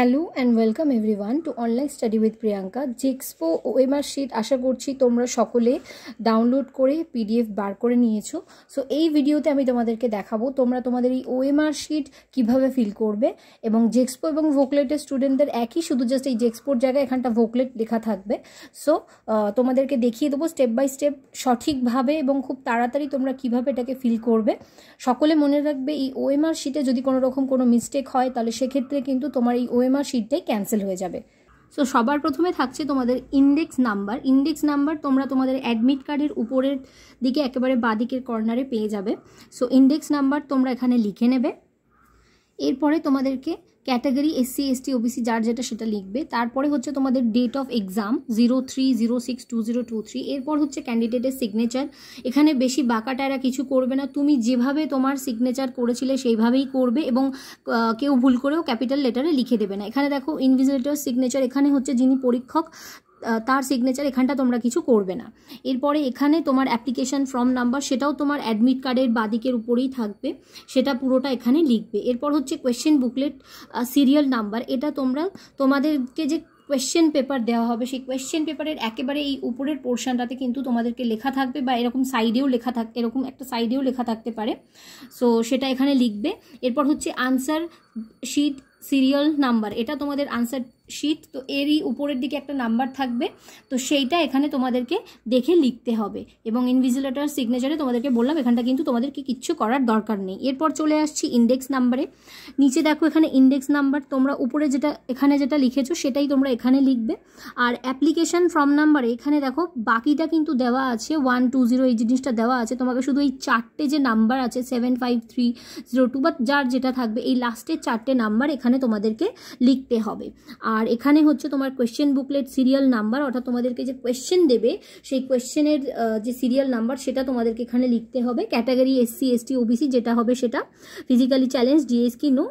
hello and welcome everyone to online study with Priyanka জিক্সপো OMR sheet আশা করছি তোমরা সকলে ডাউনলোড করে পিডিএফ বার করে নিয়েছো সো এই ভিডিওতে আমি তোমাদেরকে দেখাবো তোমরা তোমাদের এই ওএমআর শিট কীভাবে ফিল করবে এবং জেক্সপো এবং ভোকলেটের স্টুডেন্টদের একই শুধু জাস্ট এই জেক্সপোর জায়গায় এখানটা ভোকলেট লেখা থাকবে সো তোমাদেরকে দেখিয়ে দেবো স্টেপ বাই স্টেপ সঠিকভাবে এবং খুব তাড়াতাড়ি তোমরা কীভাবে এটাকে ফিল করবে সকলে মনে রাখবে এই ওএমআর শিটে যদি কোনো রকম কোনো মিস্টেক হয় তাহলে সেক্ষেত্রে কিন্তু তোমার এই ওএমআর শিটটাই ক্যান্সেল হয়ে যাবে সো সবার প্রথমে থাকছে তোমাদের ইন্ডেক্স নাম্বার ইন্ডেক্স নাম্বার তোমরা তোমাদের অ্যাডমিট কার্ডের উপরের দিকে একেবারে বাঁদিকের কর্নারে পেয়ে যাবে সো ইন্ডেক্স নাম্বার তোমরা এখানে লিখে নেবে এরপরে তোমাদেরকে ক্যাটাগরি এসসি এসটি ওবিসি যার যেটা সেটা লিখবে তারপরে হচ্ছে তোমাদের date of exam zero three zero six two zero two three এরপর হচ্ছে ক্যান্ডিডেটের সিগনেচার এখানে বেশি বাঁকাটায়রা কিছু করবে না তুমি যেভাবে তোমার সিগনেচার করেছিলে সেইভাবেই করবে এবং কেউ ভুল করেও ক্যাপিটাল লেটারে লিখে দেবে না এখানে দেখো ইনভিজিলেটর সিগনেচার এখানে হচ্ছে যিনি পরীক্ষক তার সিগনেচার এখানটা তোমরা কিছু করবে না এরপরে এখানে তোমার অ্যাপ্লিকেশান ফর্ম নাম্বার সেটাও তোমার অ্যাডমিট কার্ডের বাদিকের উপরেই থাকবে সেটা পুরোটা এখানে লিখবে এরপর হচ্ছে কোয়েশ্চেন বুকলেট সিরিয়াল নাম্বার এটা তোমরা তোমাদেরকে যে কোয়েশ্চেন পেপার দেওয়া হবে সেই কোয়েশ্চেন পেপারের একেবারে এই উপরের পোর্শনটাতে কিন্তু তোমাদেরকে লেখা থাকবে বা এরকম সাইডেও লেখা থাক এরকম একটা সাইডেও লেখা থাকতে পারে সো সেটা এখানে লিখবে এরপর হচ্ছে আনসার শিট সিরিয়াল নাম্বার এটা তোমাদের আনসার শীত তো এরই উপরের দিকে একটা নাম্বার থাকবে তো সেইটা এখানে তোমাদেরকে দেখে লিখতে হবে এবং ইনভিজিলেটার সিগনেচারে তোমাদেরকে বললাম এখানটা কিন্তু তোমাদেরকে কিচ্ছু করার দরকার নেই এরপর চলে আসছি ইন্ডেক্স নাম্বারে নিচে দেখো এখানে ইন্ডেক্স নাম্বার তোমরা উপরে যেটা এখানে যেটা লিখেছো সেটাই তোমরা এখানে লিখবে আর অ্যাপ্লিকেশান ফর্ম নাম্বারে এখানে দেখো বাকিটা কিন্তু দেওয়া আছে ওয়ান টু জিরো এই জিনিসটা দেওয়া আছে তোমাকে শুধু এই চারটে যে নাম্বার আছে seven five three zero two বা যার যেটা থাকবে এই লাস্টের চারটে নাম্বার এখানে এখানে তোমাদেরকে লিখতে হবে আর এখানে হচ্ছে তোমার কোয়েশ্চেন বুকলেট সিরিয়াল নাম্বার অর্থাৎ তোমাদেরকে যে কোয়েশ্চেন দেবে সেই কোয়েশ্চেনের যে সিরিয়াল নাম্বার সেটা তোমাদেরকে এখানে লিখতে হবে ক্যাটাগরি এসসি এসটি ওবিসি যেটা হবে সেটা ফিজিক্যালি চ্যালেঞ্জ ডিএস কি নো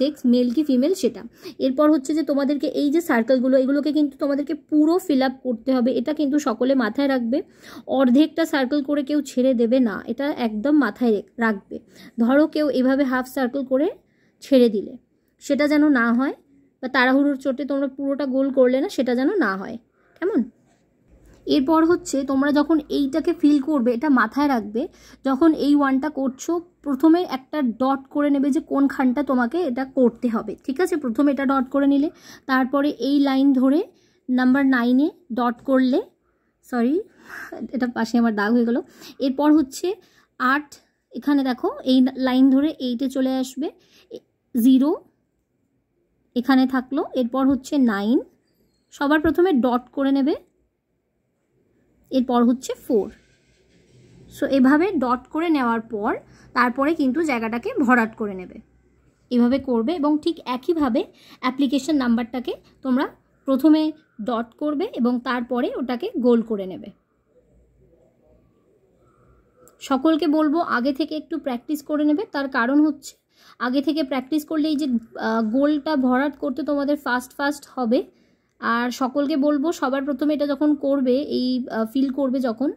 সেক্স মেল কি ফিমেল সেটা এরপর হচ্ছে যে তোমাদেরকে এই যে সার্কেলগুলো এগুলোকে কিন্তু তোমাদেরকে পুরো ফিল আপ করতে হবে এটা কিন্তু সকলে মাথায় রাখবে অর্ধেকটা সার্কেল করে কেউ ছেড়ে দেবে না এটা একদম মাথায় রাখবে ধরো কেউ এভাবে হাফ সার্কেল করে ছেড়ে দিলে সেটা যেন না হয় বা তাড়াহুড়োর চোটে তোমরা পুরোটা গোল করলে না সেটা যেন না হয় কেমন এরপর হচ্ছে তোমরা যখন এইটাকে ফিল করবে এটা মাথায় রাখবে যখন এই ওয়ানটা করছো প্রথমে একটা ডট করে নেবে যে কোন খানটা তোমাকে এটা করতে হবে ঠিক আছে প্রথমে এটা ডট করে নিলে তারপরে এই লাইন ধরে নাম্বার নাইনে ডট করলে সরি এটা পাশে আমার দাগ হয়ে গেল এরপর হচ্ছে আট এখানে দেখো এই লাইন ধরে এইটে চলে আসবে জিরো এখানে থাকলো এরপর হচ্ছে নাইন সবার প্রথমে ডট করে নেবে এরপর হচ্ছে ফোর সো এভাবে ডট করে নেওয়ার পর তারপরে কিন্তু জায়গাটাকে ভরাট করে নেবে এভাবে করবে এবং ঠিক একইভাবে অ্যাপ্লিকেশন নাম্বারটাকে তোমরা প্রথমে ডট করবে এবং তারপরে ওটাকে গোল করে নেবে সকলকে বলবো আগে থেকে একটু প্র্যাকটিস করে নেবে তার কারণ হচ্ছে আগে থেকে প্র্যাকটিস করলে এই যে গোলটা ভরাট করতে তোমাদের ফাস্ট ফাস্ট হবে আর সকলকে বলবো সবার প্রথমে এটা যখন করবে এই ফিল করবে যখন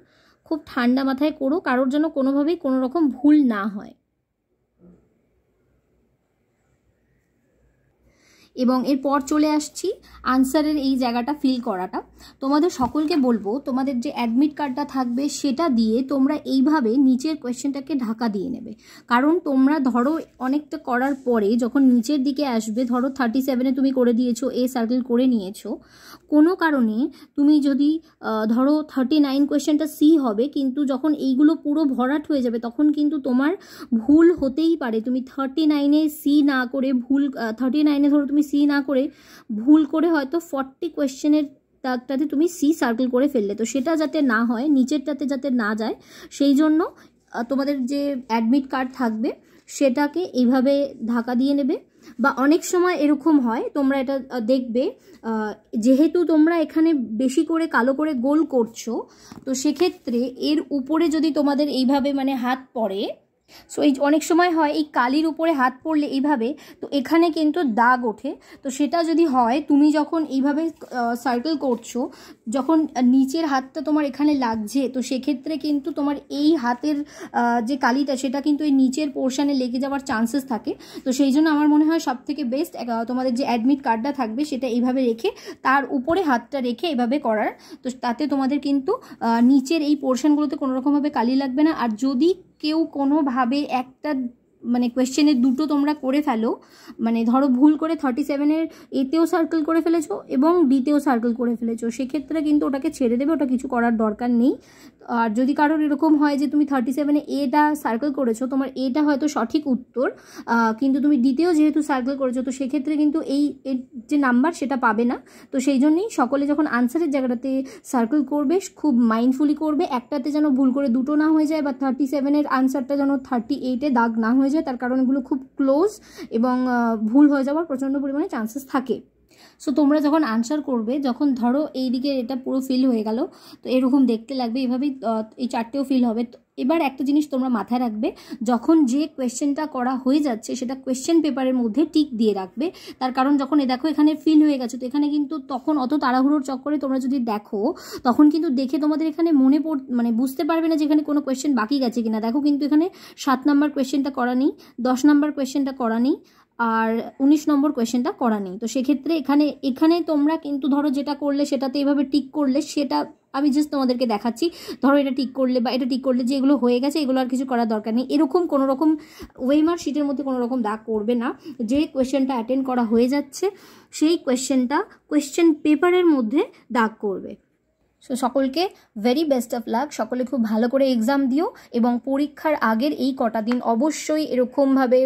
খুব ঠান্ডা মাথায় করো কারোর জন্য কোনোভাবেই কোনো রকম ভুল না হয় এবং এরপর চলে আসছি আনসারের এই জায়গাটা ফিল করাটা তোমাদের সকলকে বলবো তোমাদের যে অ্যাডমিট কার্ডটা থাকবে সেটা দিয়ে তোমরা এইভাবে নিচের কোয়েশ্চেনটাকে ঢাকা দিয়ে নেবে কারণ তোমরা ধরো অনেকটা করার পরে যখন নিচের দিকে আসবে ধরো থার্টি সেভেনে তুমি করে দিয়েছো এ সার্কেল করে নিয়েছো কোনো কারণে তুমি যদি ধরো থার্টি নাইন কোয়েশ্চেনটা সি হবে কিন্তু যখন এইগুলো পুরো ভরাট হয়ে যাবে তখন কিন্তু তোমার ভুল হতেই পারে তুমি থার্টি নাইনে সি না করে ভুল থার্টি নাইনে ধরো তুমি সি না করে ভুল করে হয়তো ফর্টি কোয়েশ্চেনের দাগটাতে তুমি সি সার্কেল করে ফেললে তো সেটা যাতে না হয় নিচেরটাতে যাতে না যায় সেই জন্য তোমাদের যে অ্যাডমিট কার্ড থাকবে সেটাকে এইভাবে ঢাকা দিয়ে নেবে বা অনেক সময় এরকম হয় তোমরা এটা দেখবে যেহেতু তোমরা এখানে বেশি করে কালো করে গোল করছো তো সেক্ষেত্রে এর উপরে যদি তোমাদের এইভাবে মানে হাত পড়ে সো এই অনেক সময় হয় এই কালির উপরে হাত পড়লে এইভাবে তো এখানে কিন্তু দাগ ওঠে তো সেটা যদি হয় তুমি যখন এইভাবে সার্কেল করছো যখন নিচের হাতটা তোমার এখানে লাগছে তো সেক্ষেত্রে কিন্তু তোমার এই হাতের যে কালিটা সেটা কিন্তু এই নিচের পোর্শানে লেগে যাওয়ার চান্সেস থাকে তো সেই জন্য আমার মনে হয় সব থেকে বেস্ট তোমাদের যে অ্যাডমিট কার্ডটা থাকবে সেটা এইভাবে রেখে তার উপরে হাতটা রেখে এভাবে করার তো তাতে তোমাদের কিন্তু নিচের এই পোর্শানগুলোতে কোনোরকমভাবে কালি লাগবে না আর যদি কেউ কোনোভাবে একটা মানে কোয়েশ্চেনের দুটো তোমরা করে ফেলো মানে ধরো ভুল করে থার্টি সেভেনের এতেও সার্কেল করে ফেলেছো এবং ডিতেও সার্কেল করে ফেলেছো সেক্ষেত্রে কিন্তু ওটাকে ছেড়ে দেবে ওটা কিছু করার দরকার নেই আর যদি কারোর এরকম হয় যে তুমি থার্টি সেভেনে এটা সার্কেল করেছো তোমার এটা হয়তো সঠিক উত্তর কিন্তু তুমি ডিতেও যেহেতু সার্কেল করেছো তো সেক্ষেত্রে কিন্তু এই যে নাম্বার সেটা পাবে না তো সেই জন্যেই সকলে যখন আনসারের জায়গাটাতে সার্কেল করবে খুব মাইন্ডফুলি করবে একটাতে যেন ভুল করে দুটো না হয়ে যায় বা থার্টি সেভেনের আনসারটা যেন থার্টি এইটে দাগ না হয়ে যায় তার কারণ এগুলো খুব ক্লোজ এবং ভুল হয়ে যাওয়ার প্রচণ্ড পরিমাণে চান্সেস থাকে সো তোমরা যখন আনসার করবে যখন ধরো এই দিকে এটা পুরো ফিল হয়ে গেল তো এরকম দেখতে লাগবে এভাবেই এই চারটেও ফিল হবে এবার একটা জিনিস তোমরা মাথায় রাখবে যখন যে কোয়েশ্চেনটা করা হয়ে যাচ্ছে সেটা কোয়েশ্চেন পেপারের মধ্যে টিক দিয়ে রাখবে তার কারণ যখন এ দেখো এখানে ফিল হয়ে গেছে তো এখানে কিন্তু তখন অত তাড়াহুড়োর চক্করে তোমরা যদি দেখো তখন কিন্তু দেখে তোমাদের এখানে মনে পড় মানে বুঝতে পারবে না যে এখানে কোনো কোয়েশ্চেন বাকি গেছে কিনা দেখো কিন্তু এখানে সাত নাম্বার কোয়েশ্চেনটা করা নেই দশ নাম্বার কোয়েশ্চেনটা করা নেই আর ১৯ নম্বর কোয়েশ্চেনটা করা নেই তো সেক্ষেত্রে এখানে এখানে তোমরা কিন্তু ধরো যেটা করলে সেটাতে এভাবে টিক করলে সেটা আমি জাস্ট তোমাদেরকে দেখাচ্ছি ধরো এটা ঠিক করলে বা এটা ঠিক করলে যে এগুলো হয়ে গেছে এগুলো আর কিছু করার দরকার নেই এরকম কোনো রকম ওয়েমার শিটের মধ্যে কোনো রকম দাগ করবে না যে কোয়েশ্চেনটা অ্যাটেন্ড করা হয়ে যাচ্ছে সেই কোয়েশ্চেনটা কোয়েশ্চেন পেপারের মধ্যে দাগ করবে সো সকলকে ভেরি বেস্ট অফ লাক সকলে খুব ভালো করে এক্সাম দিও এবং পরীক্ষার আগের এই কটা দিন অবশ্যই এরকমভাবে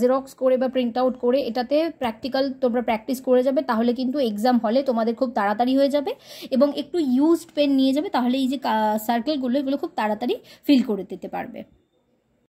জেরক্স করে বা প্রিন্ট আউট করে এটাতে প্র্যাকটিক্যাল তোমরা প্র্যাকটিস করে যাবে তাহলে কিন্তু এক্সাম হলে তোমাদের খুব তাড়াতাড়ি হয়ে যাবে এবং একটু ইউজড পেন নিয়ে যাবে তাহলে এই যে সার্কেলগুলো এগুলো খুব তাড়াতাড়ি ফিল করে দিতে পারবে